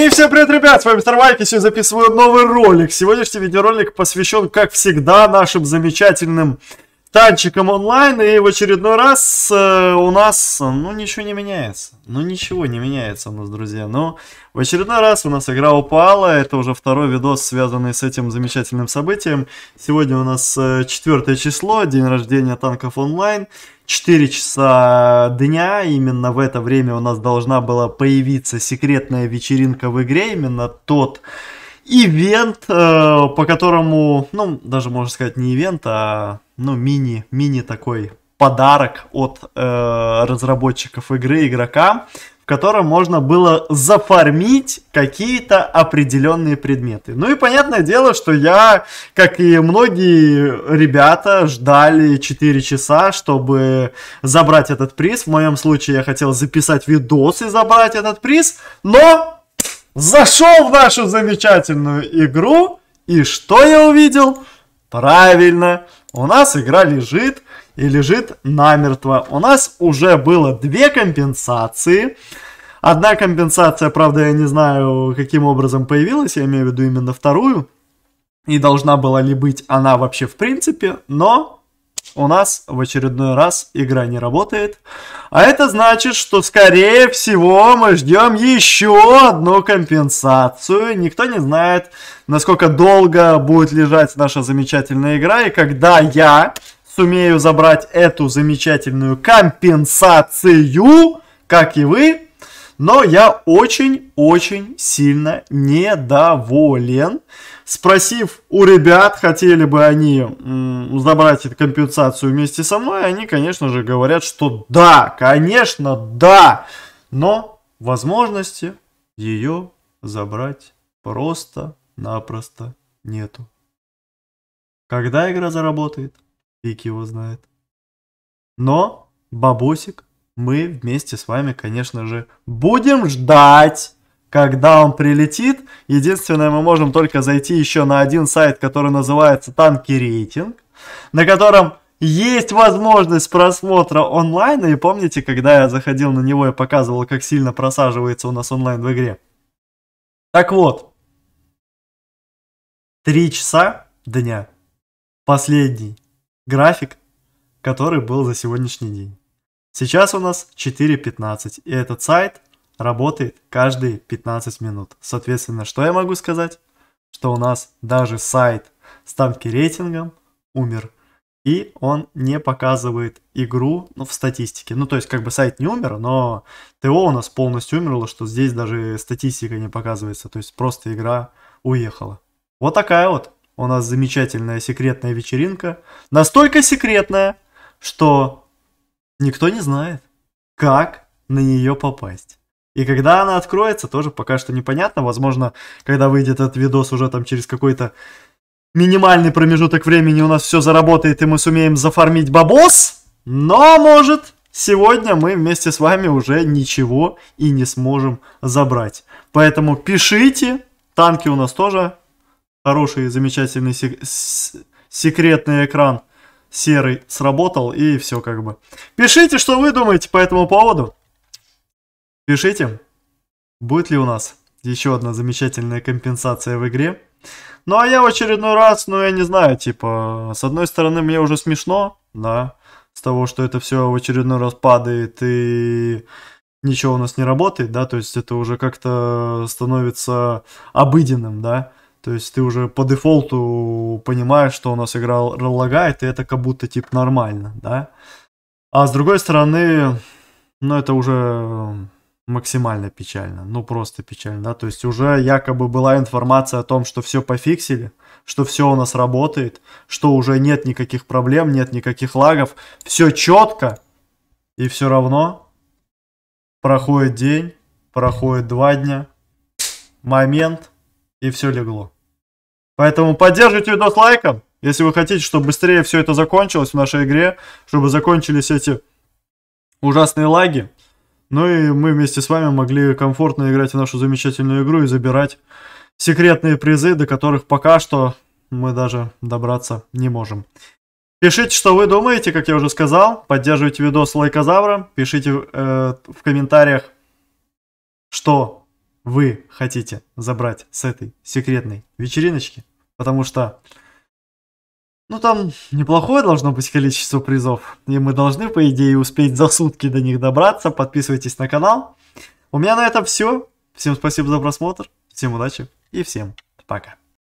И всем привет, ребят, с вами Старвайк, и сегодня записываю новый ролик. Сегодняшний видеоролик посвящен, как всегда, нашим замечательным танчикам онлайн. И в очередной раз э, у нас, ну, ничего не меняется. Ну, ничего не меняется у нас, друзья. Но в очередной раз у нас игра упала. Это уже второй видос, связанный с этим замечательным событием. Сегодня у нас э, четвертое число, день рождения танков онлайн. 4 часа дня, именно в это время у нас должна была появиться секретная вечеринка в игре, именно тот ивент, э, по которому, ну, даже можно сказать не ивент, а, ну, мини, мини такой подарок от э, разработчиков игры игрокам, котором можно было зафармить какие-то определенные предметы. Ну и понятное дело, что я, как и многие ребята, ждали 4 часа, чтобы забрать этот приз. В моем случае я хотел записать видос и забрать этот приз, но зашел в нашу замечательную игру. И что я увидел? Правильно, у нас игра лежит и лежит намертво. У нас уже было две компенсации. Одна компенсация, правда, я не знаю, каким образом появилась, я имею в виду именно вторую. И должна была ли быть она вообще в принципе, но у нас в очередной раз игра не работает. А это значит, что скорее всего мы ждем еще одну компенсацию. Никто не знает, насколько долго будет лежать наша замечательная игра. И когда я сумею забрать эту замечательную компенсацию, как и вы, но я очень-очень сильно недоволен. Спросив у ребят, хотели бы они забрать эту компенсацию вместе со мной, они, конечно же, говорят, что да, конечно, да, но возможности ее забрать просто-напросто нету. Когда игра заработает, фиг его знает. Но бабосик мы вместе с вами, конечно же, будем ждать, когда он прилетит. Единственное, мы можем только зайти еще на один сайт, который называется «Танки рейтинг», на котором есть возможность просмотра онлайн. И помните, когда я заходил на него и показывал, как сильно просаживается у нас онлайн в игре? Так вот, три часа дня. Последний график, который был за сегодняшний день. Сейчас у нас 4.15, и этот сайт работает каждые 15 минут. Соответственно, что я могу сказать? Что у нас даже сайт с танки рейтингом умер. И он не показывает игру ну, в статистике. Ну, то есть, как бы сайт не умер, но ТО у нас полностью умерло, что здесь даже статистика не показывается. То есть, просто игра уехала. Вот такая вот у нас замечательная секретная вечеринка. Настолько секретная, что Никто не знает, как на нее попасть. И когда она откроется, тоже пока что непонятно. Возможно, когда выйдет этот видос уже там через какой-то минимальный промежуток времени у нас все заработает и мы сумеем зафармить бабос. Но, может, сегодня мы вместе с вами уже ничего и не сможем забрать. Поэтому пишите. Танки у нас тоже хороший, замечательный секретный экран серый сработал, и все как бы. Пишите, что вы думаете по этому поводу. Пишите, будет ли у нас еще одна замечательная компенсация в игре. Ну, а я в очередной раз, ну, я не знаю, типа, с одной стороны, мне уже смешно, да, с того, что это все в очередной раз падает и ничего у нас не работает, да, то есть это уже как-то становится обыденным, да, то есть ты уже по дефолту понимаешь, что у нас игра лагает, и это как будто типа нормально, да. А с другой стороны, ну это уже максимально печально, ну просто печально, да. То есть уже якобы была информация о том, что все пофиксили, что все у нас работает, что уже нет никаких проблем, нет никаких лагов, все четко, и все равно проходит день, проходит два дня, момент – и все легло. Поэтому поддержите видос лайком, если вы хотите, чтобы быстрее все это закончилось в нашей игре, чтобы закончились эти ужасные лаги. Ну и мы вместе с вами могли комфортно играть в нашу замечательную игру и забирать секретные призы, до которых пока что мы даже добраться не можем. Пишите, что вы думаете, как я уже сказал. Поддерживайте видос лайкозавра. Пишите э, в комментариях, что вы хотите забрать с этой секретной вечериночки, потому что, ну там неплохое должно быть количество призов, и мы должны, по идее, успеть за сутки до них добраться. Подписывайтесь на канал. У меня на этом все. Всем спасибо за просмотр, всем удачи и всем пока.